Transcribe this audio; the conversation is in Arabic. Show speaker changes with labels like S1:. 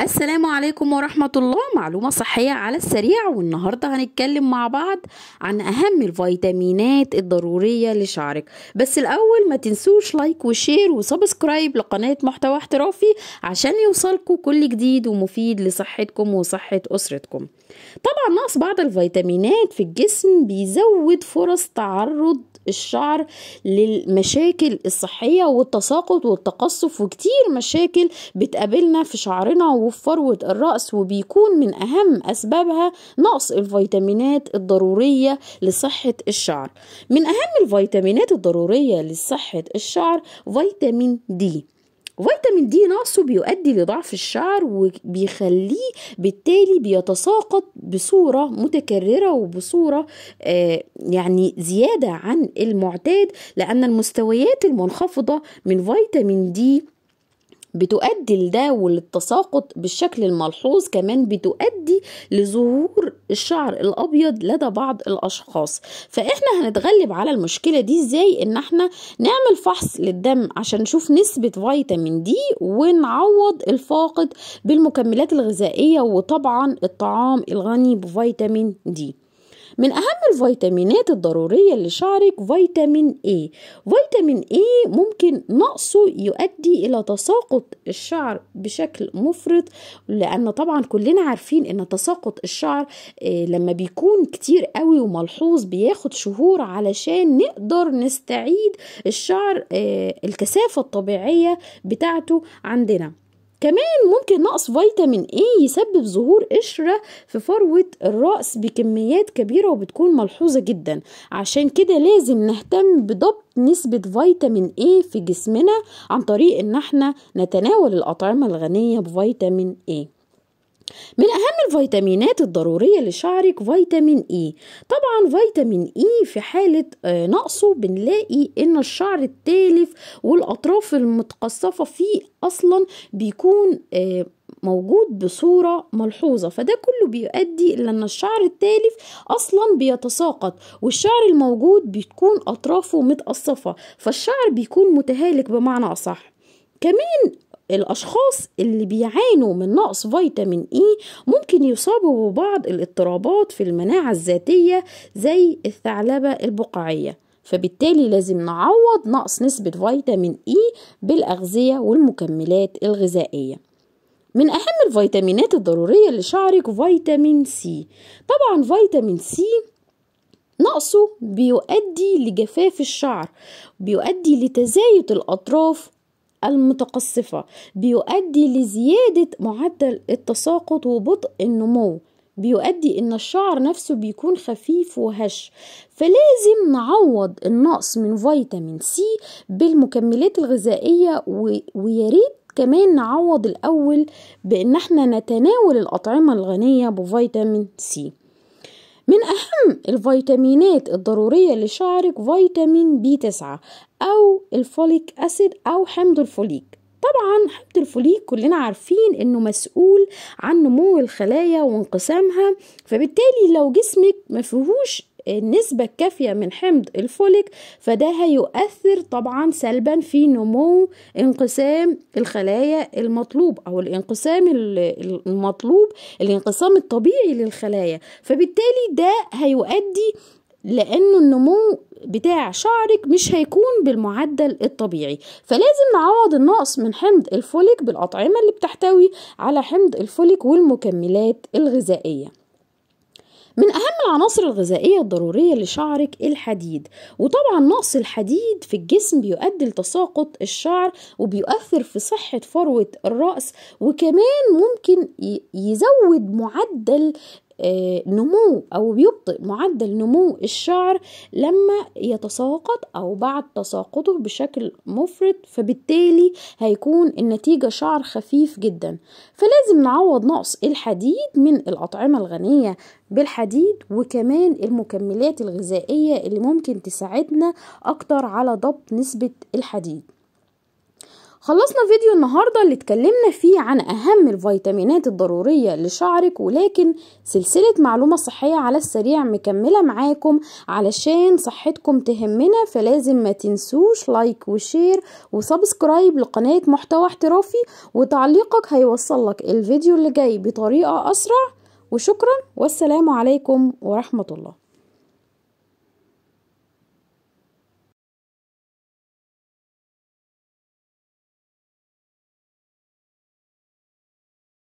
S1: السلام عليكم ورحمة الله معلومة صحية على السريع والنهاردة هنتكلم مع بعض عن أهم الفيتامينات الضرورية لشعرك بس الأول ما تنسوش لايك وشير وسبسكرايب لقناة محتوى احترافي عشان يوصلكوا كل جديد ومفيد لصحتكم وصحة أسرتكم طبعا نقص بعض الفيتامينات في الجسم بيزود فرص تعرض الشعر للمشاكل الصحية والتساقط والتقصف وكتير مشاكل بتقابلنا في شعرنا فروة الرأس وبيكون من أهم أسبابها نقص الفيتامينات الضرورية لصحة الشعر من أهم الفيتامينات الضرورية لصحة الشعر فيتامين دي فيتامين دي نقصه بيؤدي لضعف الشعر وبيخليه بالتالي بيتساقط بصورة متكررة وبصورة آه يعني زيادة عن المعتاد لأن المستويات المنخفضة من فيتامين دي بتؤدي لده وللتساقط بالشكل الملحوظ كمان بتؤدي لظهور الشعر الابيض لدى بعض الاشخاص فاحنا هنتغلب على المشكله دي ازاي ان احنا نعمل فحص للدم عشان نشوف نسبه فيتامين دي ونعوض الفاقد بالمكملات الغذائيه وطبعا الطعام الغني بفيتامين دي من أهم الفيتامينات الضرورية لشعرك فيتامين A فيتامين A e ممكن نقصه يؤدي إلى تساقط الشعر بشكل مفرط لأن طبعا كلنا عارفين أن تساقط الشعر آه، لما بيكون كتير قوي وملحوظ بياخد شهور علشان نقدر نستعيد الشعر آه، الكثافة الطبيعية بتاعته عندنا كمان ممكن نقص فيتامين اي يسبب ظهور قشرة في فروة الرأس بكميات كبيرة وبتكون ملحوظة جدا عشان كده لازم نهتم بضبط نسبة فيتامين اي في جسمنا عن طريق ان احنا نتناول الأطعمة الغنية بفيتامين اي من أهم الفيتامينات الضرورية لشعرك فيتامين إي e. طبعا فيتامين إي e في حالة آه، نقصه بنلاقي إن الشعر التالف والأطراف المتقصفة فيه أصلا بيكون آه، موجود بصورة ملحوظة فده كله بيؤدي لأن الشعر التالف أصلا بيتساقط والشعر الموجود بتكون أطرافه متقصفة فالشعر بيكون متهالك بمعنى أصح كمان الأشخاص اللي بيعانوا من نقص فيتامين إي e ممكن يصابوا ببعض الاضطرابات في المناعة الذاتية زي الثعلبة البقعية فبالتالي لازم نعوض نقص نسبة فيتامين إي e بالأغذية والمكملات الغذائية من أهم الفيتامينات الضرورية لشعرك فيتامين سي طبعا فيتامين سي نقصه بيؤدي لجفاف الشعر بيؤدي لتزايد الأطراف المتقصفة بيؤدي لزيادة معدل التساقط وبطء النمو بيؤدي ان الشعر نفسه بيكون خفيف وهش فلازم نعوض النقص من فيتامين سي بالمكملات الغذائية وياريت كمان نعوض الاول بان احنا نتناول الاطعمة الغنية بفيتامين سي من أهم الفيتامينات الضرورية لشعرك فيتامين بي 9 أو الفوليك أسيد أو حمض الفوليك طبعا حمض الفوليك كلنا عارفين انه مسؤول عن نمو الخلايا وانقسامها فبالتالي لو جسمك مفيهوش النسبة الكافية من حمض الفوليك فده هيؤثر طبعا سلبا في نمو انقسام الخلايا المطلوب أو الانقسام المطلوب الانقسام الطبيعي للخلايا فبالتالي ده هيؤدي لأنه النمو بتاع شعرك مش هيكون بالمعدل الطبيعي فلازم نعوض النقص من حمض الفوليك بالأطعمة اللي بتحتوي على حمض الفوليك والمكملات الغذائية من أهم العناصر الغذائية الضرورية لشعرك الحديد وطبعا نقص الحديد في الجسم بيؤدي لتساقط الشعر وبيؤثر في صحة فروة الرأس وكمان ممكن يزود معدل آه، نمو أو بيبطئ معدل نمو الشعر لما يتساقط أو بعد تساقطه بشكل مفرط فبالتالي هيكون النتيجة شعر خفيف جدا فلازم نعوض نقص الحديد من الأطعمة الغنية بالحديد وكمان المكملات الغذائية اللي ممكن تساعدنا أكتر على ضبط نسبة الحديد خلصنا فيديو النهاردة اللي اتكلمنا فيه عن أهم الفيتامينات الضرورية لشعرك ولكن سلسلة معلومة صحية على السريع مكملة معاكم علشان صحتكم تهمنا فلازم ما تنسوش لايك وشير وسبسكرايب لقناة محتوى احترافي وتعليقك هيوصل لك الفيديو اللي جاي بطريقة أسرع وشكرا والسلام عليكم ورحمة الله